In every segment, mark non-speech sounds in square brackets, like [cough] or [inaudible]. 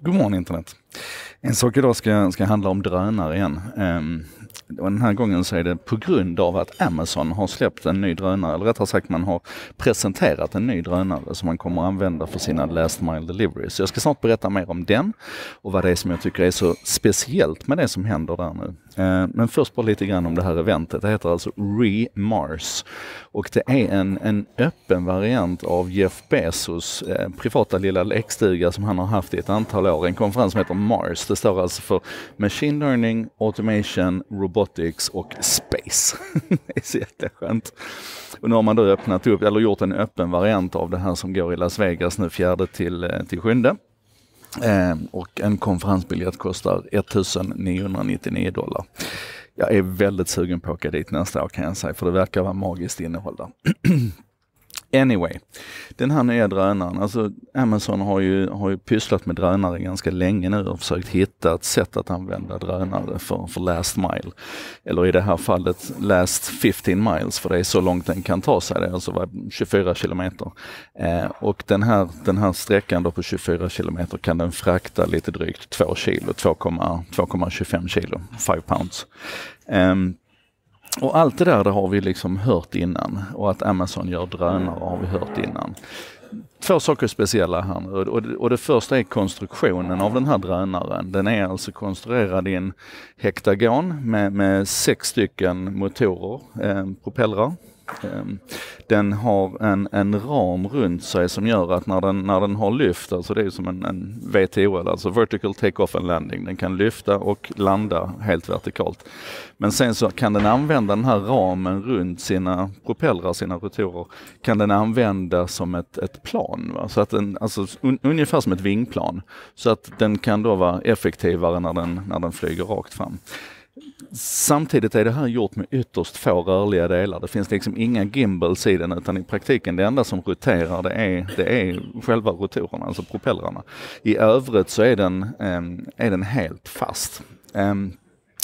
God morgon internet! En sak idag ska, ska handla om drönare igen. Um, den här gången så är det på grund av att Amazon har släppt en ny drönare, eller rättare sagt man har presenterat en ny drönare som man kommer använda för sina last mile deliveries. Så jag ska snart berätta mer om den och vad det är som jag tycker är så speciellt med det som händer där nu. Eh, men först bara lite grann om det här eventet. Det heter alltså ReMars och det är en, en öppen variant av Jeff Bezos eh, privata lilla lekstuga som han har haft i ett antal år. En konferens som heter Mars. Det står alltså för Machine Learning, Automation, Robotics och Space. [laughs] det är så jätteskönt. Och nu har man då öppnat upp, eller gjort en öppen variant av det här som går i Las Vegas nu 4 till, eh, till 7 Ehm, och en konferensbiljett kostar 1999 dollar. Jag är väldigt sugen på att åka dit nästa år kan jag säga, för det verkar vara magiskt innehåll där. [clears throat] Anyway, den här nya drönaren, alltså Amazon har ju, har ju pysslat med drönare ganska länge nu och försökt hitta ett sätt att använda drönare för, för last mile. Eller i det här fallet last 15 miles, för det är så långt den kan ta sig, det är alltså 24 kilometer. Eh, och den här, den här sträckan då på 24 kilometer kan den frakta lite drygt 2 kilo, 2,25 kilo, 5 pounds. Um, och allt det där det har vi liksom hört innan och att Amazon gör drönare har vi hört innan två saker speciella här nu och, och det första är konstruktionen av den här drönaren. Den är alltså konstruerad i en hektagon med, med sex stycken motorer, eh, propellrar. Ehm, den har en, en ram runt sig som gör att när den, när den har lyft, alltså det är som en, en VTO, alltså vertical take-off and landing, den kan lyfta och landa helt vertikalt. Men sen så kan den använda den här ramen runt sina propellrar, sina rotorer, kan den använda som ett, ett plan plan. Va? Så att den, alltså, un, ungefär som ett vingplan. Så att den kan då vara effektivare när den, när den flyger rakt fram. Samtidigt är det här gjort med ytterst få rörliga delar. Det finns liksom inga gimbals i den utan i praktiken det enda som roterar det är, det är själva rotorerna, alltså propellrarna. I övrigt så är den, eh, är den helt fast. Eh,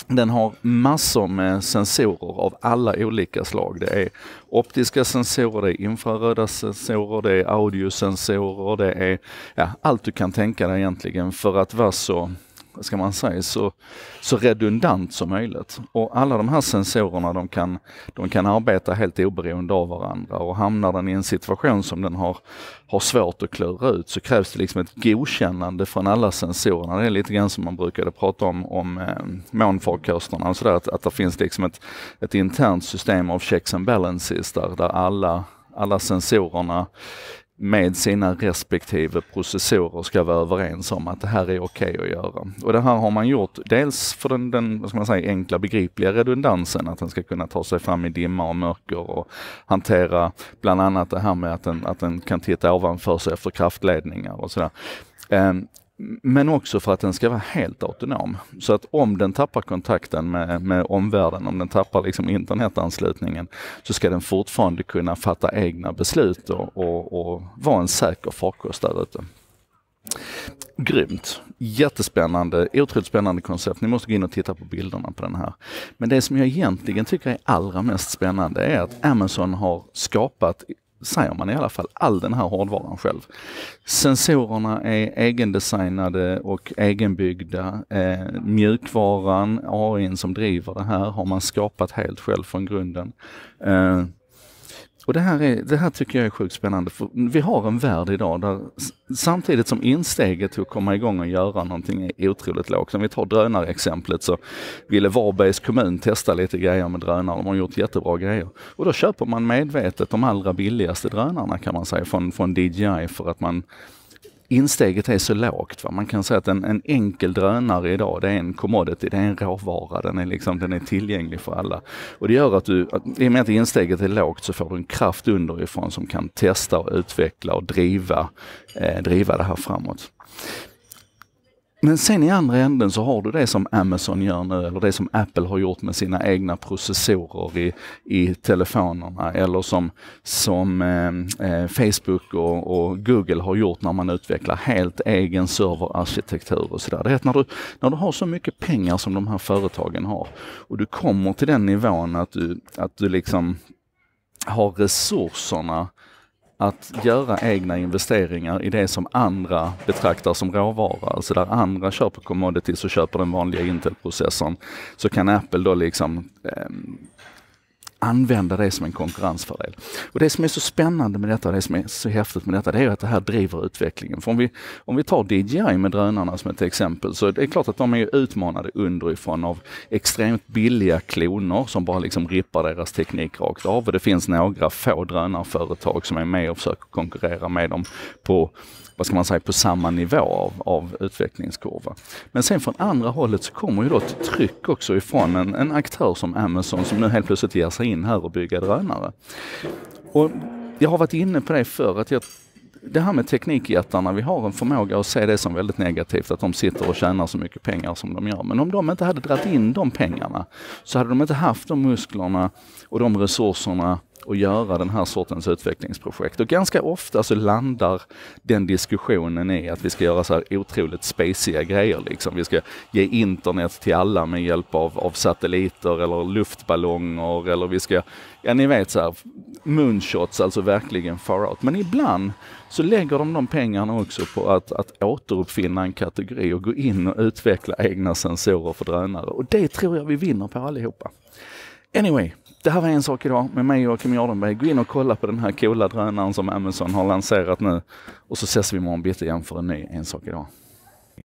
den har massor med sensorer av alla olika slag. Det är optiska sensorer, det är infraröda sensorer, det är audiosensorer, det är ja, allt du kan tänka dig egentligen för att vara så ska man säga, så, så redundant som möjligt. Och alla de här sensorerna de kan, de kan arbeta helt oberoende av varandra och hamnar den i en situation som den har, har svårt att klura ut så krävs det liksom ett godkännande från alla sensorerna. Det är lite grann som man brukade prata om, om eh, månfarkosterna och sådär, att, att det finns liksom ett, ett internt system av checks and balances där, där alla alla sensorerna med sina respektive processorer ska vara överens om att det här är okej okay att göra. Och det här har man gjort dels för den, den vad ska man säga, enkla begripliga redundansen, att den ska kunna ta sig fram i dimma och mörker och hantera bland annat det här med att den, att den kan titta ovanför sig efter kraftledningar och sådär. Ehm, men också för att den ska vara helt autonom. Så att om den tappar kontakten med, med omvärlden, om den tappar liksom internetanslutningen, så ska den fortfarande kunna fatta egna beslut och, och, och vara en säker farkost där ute. Grymt! Jättespännande, otroligt spännande koncept. Ni måste gå in och titta på bilderna på den här. Men det som jag egentligen tycker är allra mest spännande är att Amazon har skapat säger man i alla fall, all den här hårdvaran själv. Sensorerna är egendesignade och egenbyggda. Eh, mjukvaran, AI som driver det här, har man skapat helt själv från grunden. Eh, och det här, är, det här tycker jag är sjukt spännande. För vi har en värld idag där samtidigt som insteget till att komma igång och göra någonting är otroligt lågt. Om vi tar drönarexemplet så ville Varbergs kommun testa lite grejer med drönare. De har gjort jättebra grejer. Och då köper man medvetet de allra billigaste drönarna kan man säga från, från DJI för att man insteget är så lågt. Va? Man kan säga att en, en enkel drönare idag, det är en commodity, det är en råvara, den är, liksom, den är tillgänglig för alla. Och det gör att du, att, i och med att insteget är lågt så får du en kraft underifrån som kan testa och utveckla och driva, eh, driva det här framåt. Men sen i andra änden så har du det som Amazon gör nu eller det som Apple har gjort med sina egna processorer i, i telefonerna eller som, som eh, eh, Facebook och, och, Google har gjort när man utvecklar helt egen serverarkitektur och sådär. Det är att när du, när du har så mycket pengar som de här företagen har och du kommer till den nivån att du, att du liksom har resurserna att göra egna investeringar i det som andra betraktar som råvara. Alltså där andra köper commodities och köper den vanliga Intel-processorn så kan Apple då liksom eh, använda det som en konkurrensfördel. Och Det som är så spännande med detta, det som är så häftigt med detta, det är att det här driver utvecklingen. För om vi, om vi tar DJI med drönarna som ett exempel, så det är klart att de är utmanade underifrån av extremt billiga kloner som bara liksom rippar deras teknik rakt av. Och det finns några få drönarföretag som är med och försöker konkurrera med dem på vad ska man säga, på samma nivå av, av utvecklingskurva. Men sen från andra hållet så kommer ju då ett tryck också ifrån en, en aktör som Amazon som nu helt plötsligt ger sig in här och bygger drönare. Och jag har varit inne på det förr, att jag det här med teknikjättarna, vi har en förmåga att se det som väldigt negativt, att de sitter och tjänar så mycket pengar som de gör. Men om de inte hade dragit in de pengarna så hade de inte haft de musklerna och de resurserna och göra den här sortens utvecklingsprojekt. Och ganska ofta så landar den diskussionen i att vi ska göra så här otroligt spaciga grejer. Liksom. Vi ska ge internet till alla med hjälp av, av satelliter eller luftballonger eller vi ska, ja ni vet så här, moonshots, alltså verkligen far out. Men ibland så lägger de de pengarna också på att, att återuppfinna en kategori och gå in och utveckla egna sensorer för drönare. Och det tror jag vi vinner på allihopa. Anyway, det här var en sak idag med mig och Joakim Jardenberg. Gå in och kolla på den här coola drönaren som Amazon har lanserat nu. Och så ses vi imorgon bitti igen för en ny En sak idag.